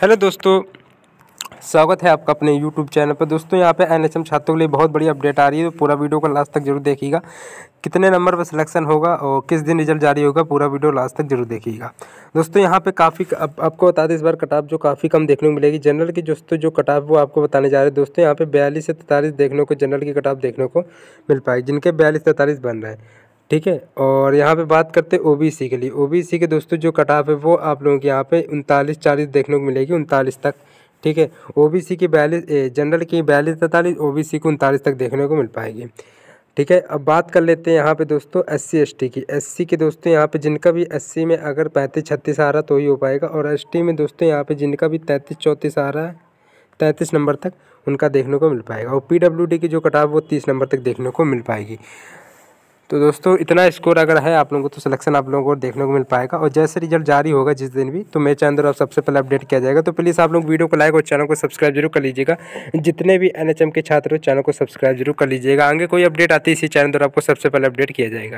hello दोस्तों स्वागत है आपका अपने यूट्यूब चैनल पर दोस्तों यहाँ पे एनएचएम छात्रों के लिए बहुत बड़ी अपडेट आ रही है तो पूरा वीडियो को लास्ट तक जरूर देखिएगा कितने नंबर पर सिलेक्शन होगा और किस दिन रिजल्ट जारी होगा पूरा वीडियो लास्ट तक जरूर देखिएगा दोस्तों यहाँ पे काफ़ी आप, आपको बता दें इस बार कटाप जो काफ़ी कम देखने को मिलेगी जनरल की दोस्तों जो कटाप वो आपको बताने जा रहे हैं दोस्तों यहाँ पे बयालीस से तैंतालीस देखने को जनरल की कटाप देखने को मिल पाएगी जिनके बयालीस तैंतालीस बन रहे हैं ठीक है और यहाँ पे बात करते हैं ओबीसी के लिए ओबीसी के दोस्तों जो ऑफ है वो आप लोगों के यहाँ पे उनतालीस चालीस देखने को मिलेगी उनतालीस तक ठीक है ओबीसी की बयालीस जनरल की बयालीस तैंतालीस सी को उनतालीस तक देखने को मिल पाएगी ठीक है अब बात कर लेते हैं यहाँ पे दोस्तों एस सी की एस के दोस्तों यहाँ पे जिनका भी एस में अगर पैंतीस छत्तीस आ रहा तो ही हो पाएगा और एस में दोस्तों यहाँ पे जिनका भी तैंतीस चौंतीस आ रहा है तैंतीस नंबर तक उनका देखने को मिल पाएगा और पी की जो कटाव वो तीस नंबर तक देखने को मिल पाएगी तो दोस्तों इतना स्कोर अगर है आप लोगों को तो सिलेक्शन आप लोगों को देखने को मिल पाएगा और जैसे रिजल्ट जारी होगा जिस दिन भी तो मेरे चैनल आप सबसे पहले अपडेट किया जाएगा तो प्लीज़ आप लोग वीडियो को लाइक और चैनल को सब्सक्राइब जरूर कर लीजिएगा जितने भी एन के छात्र हो चैनल को सब्सक्राइब जरूर कर लीजिएगा आगे कोई अपडेट आती है इसी चैनल द्वारा आपको सबसे पहले अपडेट किया जाएगा